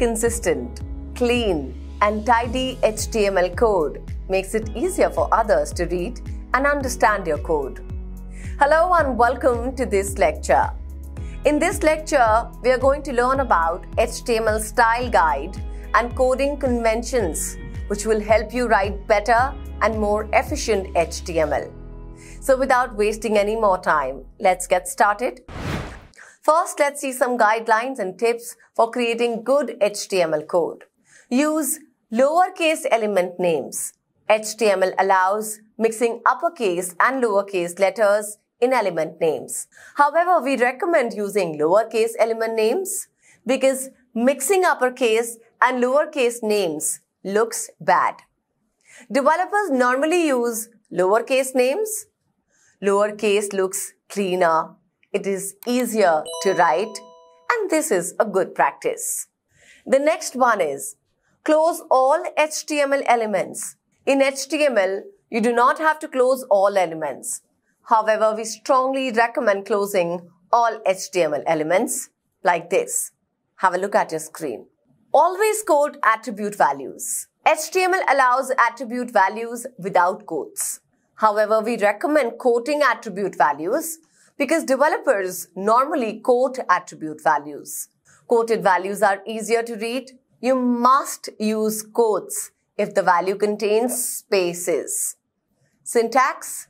consistent, clean, and tidy HTML code makes it easier for others to read and understand your code. Hello and welcome to this lecture. In this lecture, we are going to learn about HTML style guide and coding conventions which will help you write better and more efficient HTML. So without wasting any more time, let's get started. First, let's see some guidelines and tips for creating good HTML code. Use lowercase element names. HTML allows mixing uppercase and lowercase letters in element names. However, we recommend using lowercase element names because mixing uppercase and lowercase names looks bad. Developers normally use lowercase names. Lowercase looks cleaner it is easier to write and this is a good practice. The next one is close all HTML elements. In HTML, you do not have to close all elements. However, we strongly recommend closing all HTML elements like this. Have a look at your screen. Always quote attribute values. HTML allows attribute values without quotes. However, we recommend quoting attribute values because developers normally quote attribute values. Quoted values are easier to read. You must use quotes if the value contains spaces. Syntax.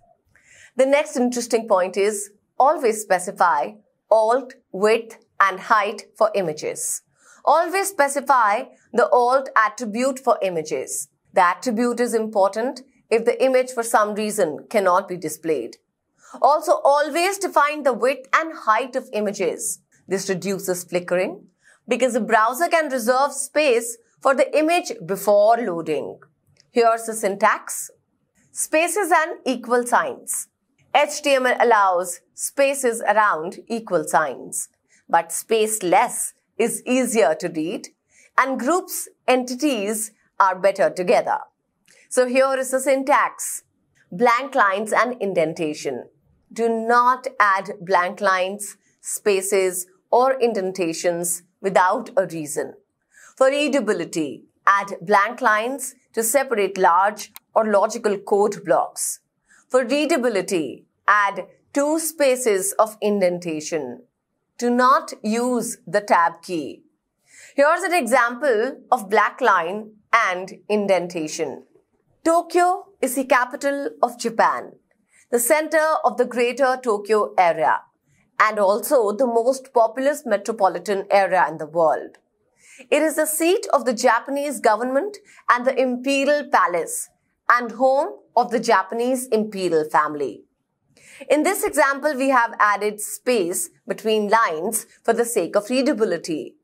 The next interesting point is always specify alt, width, and height for images. Always specify the alt attribute for images. The attribute is important if the image for some reason cannot be displayed. Also always define the width and height of images. This reduces flickering because the browser can reserve space for the image before loading. Here's the syntax. Spaces and equal signs. HTML allows spaces around equal signs, but spaceless is easier to read and groups, entities are better together. So here is the syntax, blank lines and indentation do not add blank lines, spaces, or indentations without a reason. For readability, add blank lines to separate large or logical code blocks. For readability, add two spaces of indentation. Do not use the tab key. Here's an example of black line and indentation. Tokyo is the capital of Japan the center of the greater Tokyo area and also the most populous metropolitan area in the world. It is the seat of the Japanese government and the imperial palace and home of the Japanese imperial family. In this example, we have added space between lines for the sake of readability.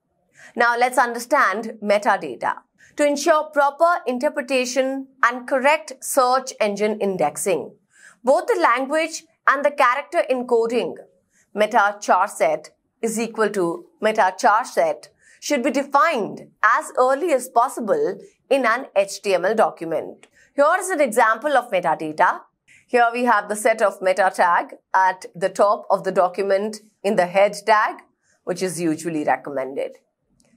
Now let's understand metadata. To ensure proper interpretation and correct search engine indexing, both the language and the character encoding meta char set is equal to meta char set should be defined as early as possible in an HTML document. Here is an example of metadata. Here we have the set of meta tag at the top of the document in the head tag, which is usually recommended.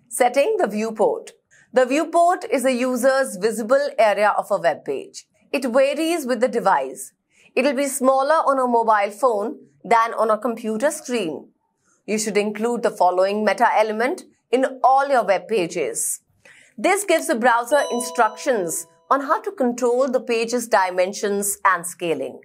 Setting the viewport. The viewport is a user's visible area of a web page. It varies with the device. It'll be smaller on a mobile phone than on a computer screen. You should include the following meta element in all your web pages. This gives the browser instructions on how to control the page's dimensions and scaling.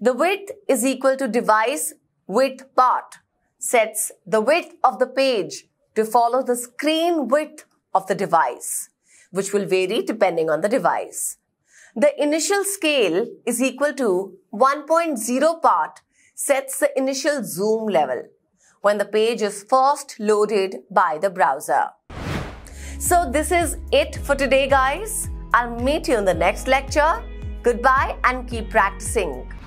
The width is equal to device width part sets the width of the page to follow the screen width of the device, which will vary depending on the device. The initial scale is equal to 1.0 part sets the initial zoom level when the page is first loaded by the browser. So this is it for today guys. I'll meet you in the next lecture. Goodbye and keep practicing.